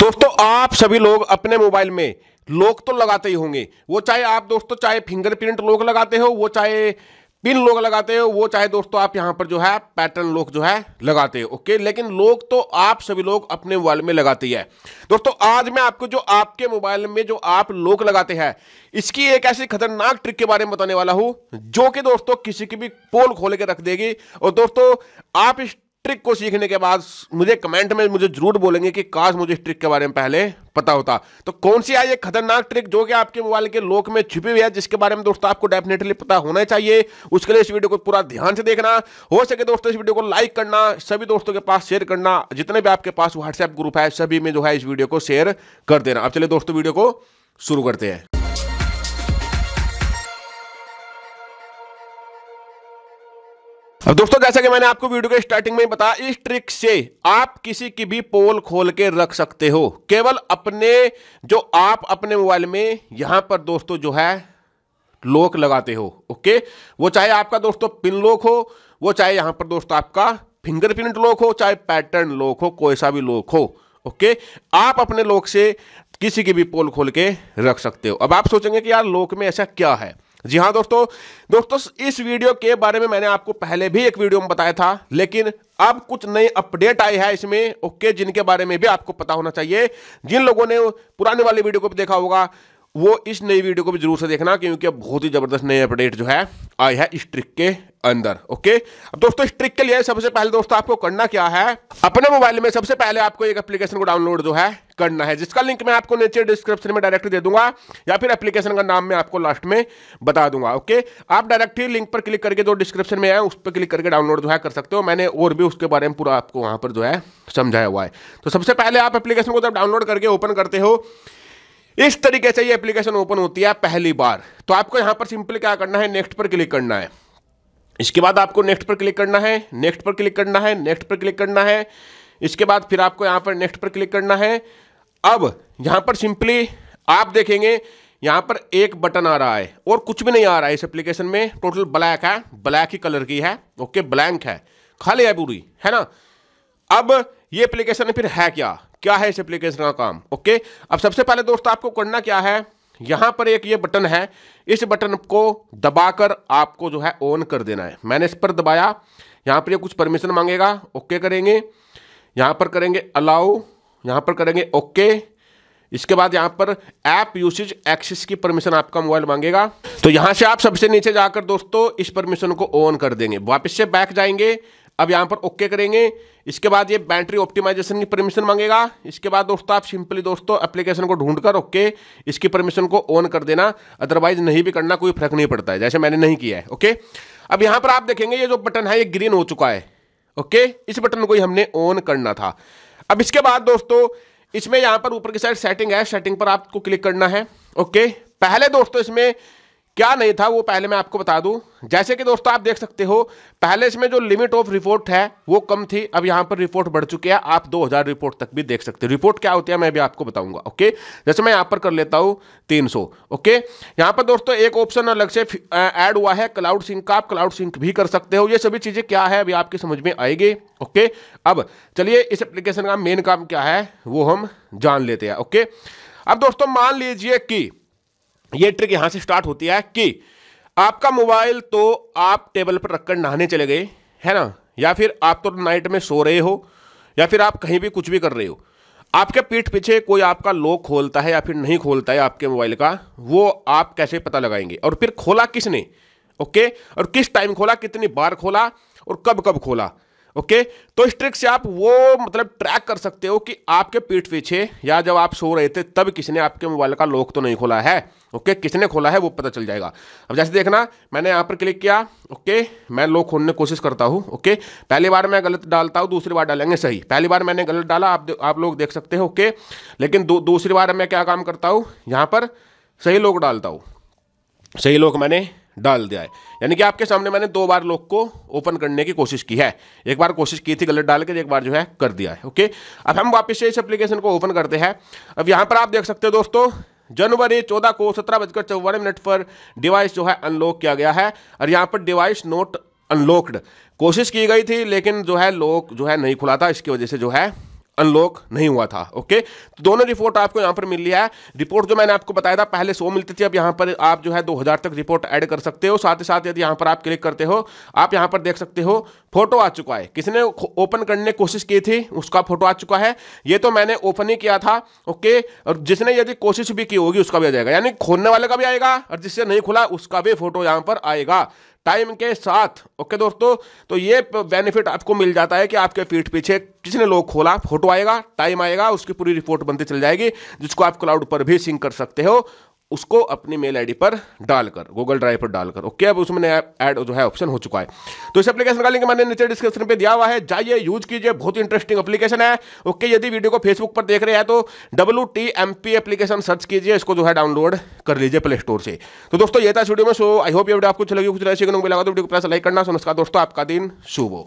दोस्तों आप सभी लोग अपने मोबाइल में लोक तो लगाते ही होंगे वो चाहे आप दोस्तों चाहे फिंगरप्रिंट लोक लगाते हो वो चाहे पिन लोक लगाते हो वो चाहे दोस्तों आप यहाँ पर जो है पैटर्न लोक जो है लगाते हो ओके लेकिन लोक तो आप सभी लोग अपने मोबाइल में लगाते ही है दोस्तों आज मैं आपको जो आपके मोबाइल में जो आप लोक लगाते हैं इसकी एक ऐसी खतरनाक ट्रिक के बारे में बताने वाला हूं जो कि दोस्तों किसी की भी पोल खोल के रख देगी और दोस्तों आप इस ट्रिक को सीखने के बाद मुझे कमेंट में मुझे जरूर बोलेंगे कि काश मुझे इस ट्रिक के बारे में पहले पता होता तो कौन सी आई खतरनाक ट्रिक जो कि आपके मोबाइल के लोक में छुपी हुई है जिसके बारे में दोस्तों आपको डेफिनेटली पता होना चाहिए उसके लिए इस वीडियो को पूरा ध्यान से देखना हो सके दोस्तों इस वीडियो को लाइक करना सभी दोस्तों के पास शेयर करना जितने भी आपके पास व्हाट्सएप ग्रुप है सभी में जो है इस वीडियो को शेयर कर देना अब चले दोस्तों वीडियो को शुरू करते हैं अब दोस्तों जैसा कि मैंने आपको वीडियो के स्टार्टिंग में बताया इस ट्रिक से आप किसी की भी पोल खोल के रख सकते हो केवल अपने जो आप अपने मोबाइल में यहां पर दोस्तों जो है लॉक लगाते हो ओके वो चाहे आपका दोस्तों पिन लॉक हो वो चाहे यहां पर दोस्तों आपका फिंगरप्रिंट लॉक हो चाहे पैटर्न लॉक हो कोई सा भी लॉक हो ओके आप अपने लॉक से किसी की भी पोल खोल के रख सकते हो अब आप सोचेंगे कि यार लॉक में ऐसा क्या है जी हाँ दोस्तों दोस्तों इस वीडियो के बारे में मैंने आपको पहले भी एक वीडियो में बताया था लेकिन अब कुछ नए अपडेट आए हैं इसमें ओके जिनके बारे में भी आपको पता होना चाहिए जिन लोगों ने पुराने वाले वीडियो को भी देखा होगा वो इस नई वीडियो को भी जरूर से देखना क्योंकि अब बहुत ही ज़बरदस्त नई अपडेट जो है आई है इस ट्रिक के अंदर ओके अब दोस्तों इस ट्रिक के लिए सबसे पहले दोस्तों आपको करना क्या है अपने मोबाइल में सबसे पहले आपको एक एप्लीकेशन को डाउनलोड जो है करना है जिसका लिंक मैं आपको नीचे डिस्क्रिप्शन में डायरेक्ट दे दूंगा या फिर एप्लीकेशन का नाम मैं आपको लास्ट में बता दूंगा ओके आप डायरेक्ट ही लिंक पर क्लिक करके जो डिस्क्रिप्शन में है उस पर क्लिक करके डाउनलोड जो है कर सकते हो मैंने और भी उसके बारे में पूरा आपको वहां पर जो है समझाया हुआ है तो सबसे पहले आप एप्लीकेशन को जब डाउनलोड करके ओपन करते हो इस तरीके से ये एप्लीकेशन ओपन होती है पहली बार तो आपको यहां पर सिंपली क्या करना है नेक्स्ट पर क्लिक करना है इसके बाद आपको नेक्स्ट पर क्लिक करना है नेक्स्ट पर क्लिक करना है नेक्स्ट पर क्लिक करना है इसके बाद फिर आपको यहां पर नेक्स्ट पर क्लिक करना है अब यहां पर सिंपली आप देखेंगे यहां पर एक बटन आ रहा है और कुछ भी नहीं आ रहा है इस एप्लीकेशन में टोटल ब्लैक है ब्लैक ही कलर की है ओके ब्लैंक है खाली है पूरी है ना अब ये एप्लीकेशन फिर है क्या क्या है इस एप्लीकेशन का काम ओके अब सबसे पहले दोस्तों आपको करना क्या है यहां पर एक ये बटन है इस बटन को दबाकर आपको जो है ऑन कर देना है मैंने इस पर दबाया यहां पर ये कुछ परमिशन मांगेगा ओके करेंगे यहां पर करेंगे अलाउ यहां पर करेंगे ओके इसके बाद यहां पर ऐप यूसेज एक्सेस की परमिशन आपका मोबाइल मांगेगा तो यहां से आप सबसे नीचे जाकर दोस्तों इस परमिशन को ऑन कर देंगे वापस से बैक जाएंगे अब यहाँ पर ओके करेंगे इसके बाद ये बैटरी ऑप्टिमाइजेशन की परमिशन मांगेगा इसके बाद दोस्तों आप सिंपली दोस्तों एप्लीकेशन को ढूंढकर ओके इसकी परमिशन को ऑन कर देना अदरवाइज नहीं भी करना कोई फर्क नहीं पड़ता है जैसे मैंने नहीं किया है ओके अब यहाँ पर आप देखेंगे ये जो बटन है ये ग्रीन हो चुका है ओके इस बटन को ही हमने ऑन करना था अब इसके बाद दोस्तों इसमें यहाँ पर ऊपर की साइड सेटिंग है सेटिंग पर आपको क्लिक करना है ओके पहले दोस्तों इसमें क्या नहीं था वो पहले मैं आपको बता दूं जैसे कि दोस्तों आप देख सकते हो पहले इसमें जो लिमिट ऑफ रिपोर्ट है वो कम थी अब यहां पर रिपोर्ट बढ़ चुकी है आप 2000 रिपोर्ट तक भी देख सकते हो रिपोर्ट क्या होती है मैं भी आपको बताऊंगा ओके जैसे मैं यहाँ पर कर लेता हूं 300 ओके यहाँ पर दोस्तों एक ऑप्शन अलग से ऐड हुआ है क्लाउड सिंक का आप क्लाउड सिंक भी कर सकते हो ये सभी चीज़ें क्या है अभी आपकी समझ में आएगी ओके अब चलिए इस एप्लीकेशन का मेन काम क्या है वो हम जान लेते हैं ओके अब दोस्तों मान लीजिए कि ये ट्रिक यहां से स्टार्ट होती है कि आपका मोबाइल तो आप टेबल पर रखकर नहाने चले गए है ना या फिर आप तो नाइट में सो रहे हो या फिर आप कहीं भी कुछ भी कर रहे हो आपके पीठ पीछे कोई आपका लॉक खोलता है या फिर नहीं खोलता है आपके मोबाइल का वो आप कैसे पता लगाएंगे और फिर खोला किसने ओके और किस टाइम खोला कितनी बार खोला और कब कब खोला ओके तो इस ट्रिक से आप वो मतलब ट्रैक कर सकते हो कि आपके पीठ पीछे या जब आप सो रहे थे तब किसी ने आपके मोबाइल का लॉक तो नहीं खोला है ओके किसने खोला है वो पता चल जाएगा अब जैसे देखना मैंने यहाँ पर क्लिक किया ओके मैं लॉक खोलने की कोशिश करता हूँ ओके पहली बार मैं गलत डालता हूँ दूसरी बार डालेंगे सही पहली बार मैंने गलत डाला आप आप लोग देख सकते हो ओके लेकिन दू, दूसरी बार मैं क्या काम करता हूँ यहाँ पर सही लोग डालता हूँ सही लोग मैंने डाल दिया है यानी कि आपके सामने मैंने दो बार लॉक को ओपन करने की कोशिश की है एक बार कोशिश की थी गलत डाल कर एक बार जो है कर दिया है ओके अब हम वापस से इस एप्लीकेशन को ओपन करते हैं अब यहाँ पर आप देख सकते हो दोस्तों जनवरी चौदह को सत्रह बजकर चौवन मिनट पर डिवाइस जो है अनलॉक किया गया है और यहाँ पर डिवाइस नोट अनलॉक्ड कोशिश की गई थी लेकिन जो है लॉक जो है नहीं खुला था इसकी वजह से जो है अनलॉक नहीं हुआ था ओके तो दोनों रिपोर्ट आपको यहां पर मिल लिया है रिपोर्ट जो मैंने आपको बताया था पहले सो मिलती थी अब यहां पर आप जो है 2000 तक रिपोर्ट ऐड कर सकते हो साथ ही साथ यदि यहां पर आप क्लिक करते हो आप यहां पर देख सकते हो फोटो आ चुका है किसने ओपन करने की कोशिश की थी उसका फोटो आ चुका है ये तो मैंने ओपन ही किया था ओके और जिसने यदि कोशिश भी की होगी उसका भी आ जाएगा यानी खोलने वाले का भी आएगा और जिससे नहीं खुला उसका भी फोटो यहां पर आएगा टाइम के साथ ओके दोस्तों तो ये बेनिफिट आपको मिल जाता है कि आपके पीठ पीछे किसने लोग खोला फोटो आएगा टाइम आएगा उसकी पूरी रिपोर्ट बनती चल जाएगी जिसको आप क्लाउड पर भी सिंक कर सकते हो उसको अपनी मेल आईडी पर डालकर गूगल ड्राइव पर डालकर ओके अब उसमें ऐड जो है ऑप्शन हो चुका है तो इस एप्लीकेशन का लिंक मैंने नीचे डिस्क्रिप्शन पे दिया हुआ है जाइए यूज कीजिए बहुत इंटरेस्टिंग एप्लीकेशन है ओके यदि वीडियो को फेसबुक पर देख रहे हैं तो W T M P application search कीजिए इसको जो है डाउनलोड कर लीजिए प्ले स्टोर से तो दोस्तों ये था इस वीडियो में सो आई होप ये वीडियो आपको अच्छी लगी कुछ रहे तो वीडियो को प्रेस लाइक करना नमस्कार दोस्तों आपका दिन शुभ हो